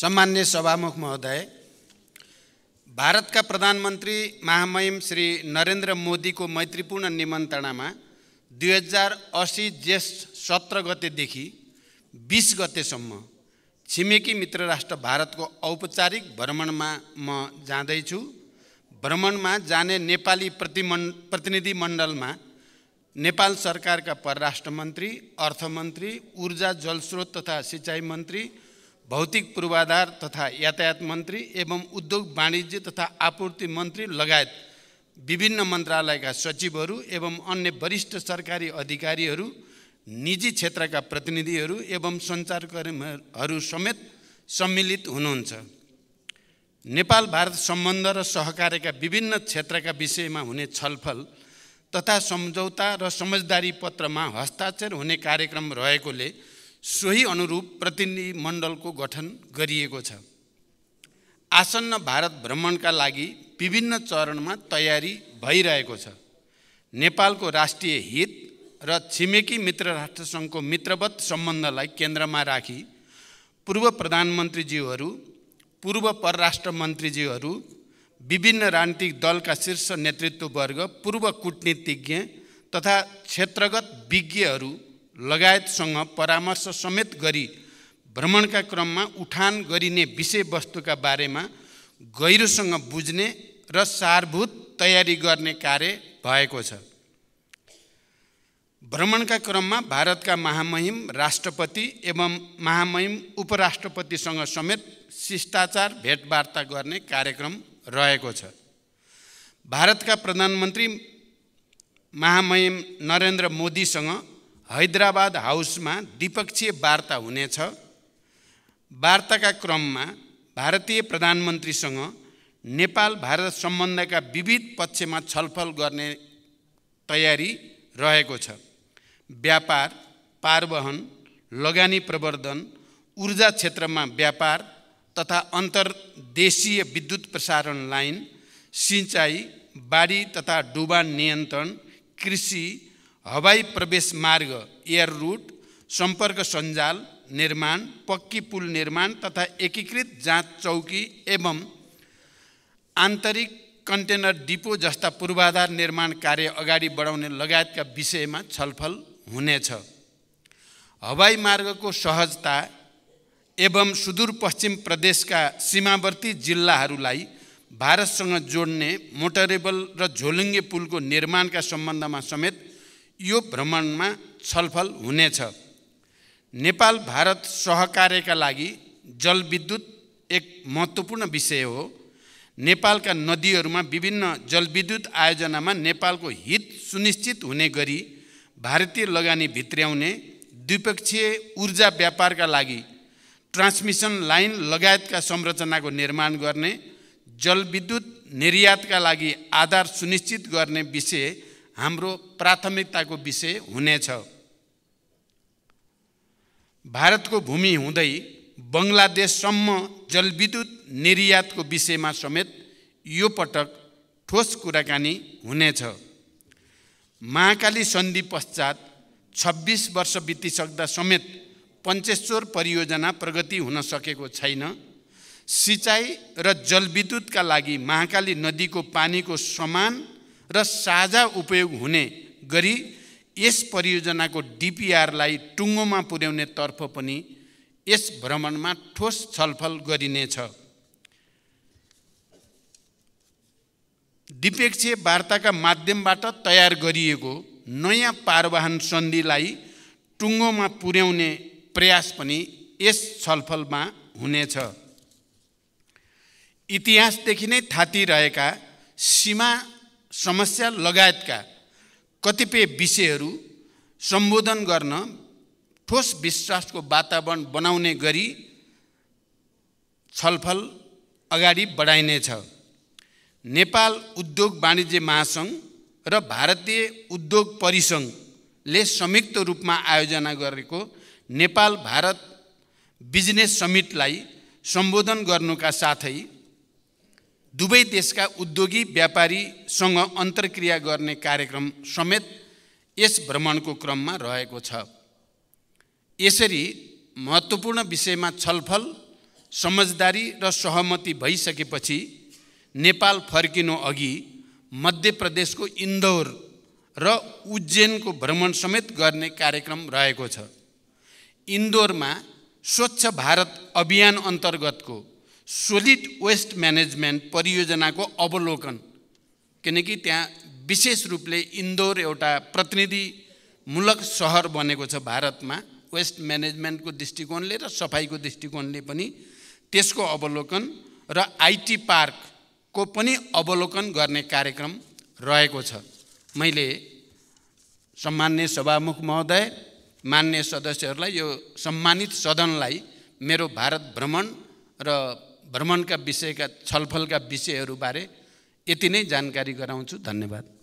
सम्मान्य सभामुख महोदय भारतका प्रधानमन्त्री महामहिम श्री नरेन्द्र मोदीको मैत्रीपूर्ण निमन्त्रणामा दुई हजार असी ज्येष्ठ सत्र गतेदेखि बिस गतेसम्म छिमेकी मित्र राष्ट्र भारतको औपचारिक भ्रमणमा म जाँदैछु भ्रमणमा जाने नेपाली प्रतिमन् प्रतिनिधिमण्डलमा नेपाल सरकारका परराष्ट्र मन्त्री अर्थमन्त्री ऊर्जा जलस्रोत तथा सिँचाइ मन्त्री भौतिक पूर्वाधार तथा यातायात मन्त्री एवं उद्योग वाणिज्य तथा आपूर्ति मन्त्री लगायत विभिन्न मन्त्रालयका सचिवहरू एवं अन्य वरिष्ठ सरकारी अधिकारीहरू निजी क्षेत्रका प्रतिनिधिहरू एवं सञ्चारकर्मीहरू समेत सम्मिलित हुनुहुन्छ नेपाल भारत सम्बन्ध र सहकार्यका विभिन्न क्षेत्रका विषयमा हुने छलफल तथा सम्झौता र समझदारी पत्रमा हस्ताक्षर हुने कार्यक्रम रहेकोले सोही अनुरूप प्रतिनिधिमण्डलको गठन गरिएको छ आसन्न भारत भ्रमणका लागि विभिन्न चरणमा तयारी भइरहेको छ नेपालको राष्ट्रिय हित र छिमेकी मित्र राष्ट्रसङ्घको मित्रवत सम्बन्धलाई केन्द्रमा राखी पूर्व प्रधानमन्त्रीज्यूहरू पूर्व परराष्ट्र मन्त्रीज्यूहरू विभिन्न राजनीतिक दलका शीर्ष नेतृत्ववर्ग पूर्व कूटनीतिज्ञ तथा क्षेत्रगत विज्ञहरू लगायतसँग परामर्श समेत गरी भ्रमणका क्रममा उठान गरिने विषयवस्तुका बारेमा गहिरोसँग बुझ्ने र सारभूत तयारी गर्ने कार्य भएको छ भ्रमणका क्रममा भारतका महामहिम राष्ट्रपति एवं महामहिम उपराष्ट्रपतिसँग समेत शिष्टाचार भेटवार्ता गर्ने कार्यक्रम रहेको छ भारतका प्रधानमन्त्री महामहिम नरेन्द्र मोदीसँग हैदराबाद हाउसमा द्विपक्षीय वार्ता हुनेछ वार्ताका क्रममा भारतीय प्रधानमन्त्रीसँग नेपाल भारत सम्बन्धका विविध पक्षमा छलफल गर्ने तयारी रहेको छ व्यापार पारवहन लगानी प्रवर्धन ऊर्जा क्षेत्रमा व्यापार तथा अन्तर्देशीय विद्युत प्रसारण लाइन सिँचाइ बाढी तथा डुबान नियन्त्रण कृषि हवाई प्रवेश मार्ग एयर रुट सम्पर्क सञ्जाल निर्माण पक्की पुल निर्माण तथा एकीकृत जाँच चौकी एवं आन्तरिक कन्टेनर डिपो जस्ता पूर्वाधार निर्माण कार्य अगाडि बढाउने लगायतका विषयमा छलफल हुनेछ हवाई मार्गको सहजता एवं सुदूरपश्चिम प्रदेशका सीमावर्ती जिल्लाहरूलाई भारतसँग जोड्ने मोटरेबल र झोलुङ्गे पुलको निर्माणका सम्बन्धमा समेत यो भ्रमणमा छलफल हुनेछ नेपाल भारत सहकार्यका लागि जलविद्युत एक महत्त्वपूर्ण विषय हो नेपालका नदीहरूमा विभिन्न जलविद्युत आयोजनामा नेपालको हित सुनिश्चित हुने गरी भारतीय लगानी भित्र्याउने द्विपक्षीय ऊर्जा व्यापारका लागि ट्रान्समिसन लाइन लगायतका संरचनाको निर्माण गर्ने जलविद्युत निर्यातका लागि आधार सुनिश्चित गर्ने विषय हाम्रो प्राथमिकताको विषय हुनेछ भारतको भूमि हुँदै बङ्गलादेशसम्म जलविद्युत निर्यातको विषयमा समेत यो पटक ठोस कुराकानी हुनेछ महाकाली सन्धि पश्चात छब्बिस वर्ष बितिसक्दा समेत पञ्चेश्वर परियोजना प्रगति हुन सकेको छैन सिँचाइ र जलविद्युतका लागि महाकाली नदीको पानीको समान र साझा उपयोग हुने गरी यस परियोजनाको डिपिआरलाई टुङ्गोमा पुर्याउने तर्फ पनि यस भ्रमणमा ठोस छलफल गरिनेछ द्विपक्षीय वार्ताका माध्यमबाट तयार गरिएको नयाँ पारवाहन सन्धिलाई टुङ्गोमा पुर्याउने प्रयास पनि यस छलफलमा हुनेछ इतिहासदेखि नै थाती रहेका सीमा समस्या लगायतका कतिपय विषयहरू सम्बोधन गर्न ठोस विश्वासको वातावरण बनाउने गरी छलफल अगाडि बढाइनेछ नेपाल उद्योग वाणिज्य महासङ्घ र भारतीय उद्योग परिसङ्घले संयुक्त रूपमा आयोजना गरेको नेपाल भारत बिजनेस समिटलाई सम्बोधन गर्नुका साथै दुवै देशका उद्योगी व्यापारीसँग अन्तर्क्रिया गर्ने कार्यक्रम समेत यस भ्रमणको क्रममा रहेको छ यसरी महत्त्वपूर्ण विषयमा छलफल समझदारी र सहमति भइसकेपछि नेपाल फर्किनु अघि मध्य प्रदेशको इन्दौर र उज्जैनको भ्रमण समेत गर्ने कार्यक्रम रहेको छ इन्दौरमा स्वच्छ भारत अभियान अन्तर्गतको सोलिड वेस्ट म्यानेजमेन्ट परियोजनाको अवलोकन किनकि त्यहाँ विशेष रूपले इन्दोर एउटा प्रतिनिधिमूलक सहर बनेको छ भारतमा वेस्ट म्यानेजमेन्टको दृष्टिकोणले र सफाइको दृष्टिकोणले पनि त्यसको अवलोकन र आइटी पार्कको पनि अवलोकन गर्ने कार्यक्रम रहेको छ मैले सम्मान्य सभामुख महोदय मान्य सदस्यहरूलाई यो सम्मानित सदनलाई मेरो भारत भ्रमण र भ्रमणका विषयका छलफलका विषयहरूबारे यति नै जानकारी गराउँछु धन्यवाद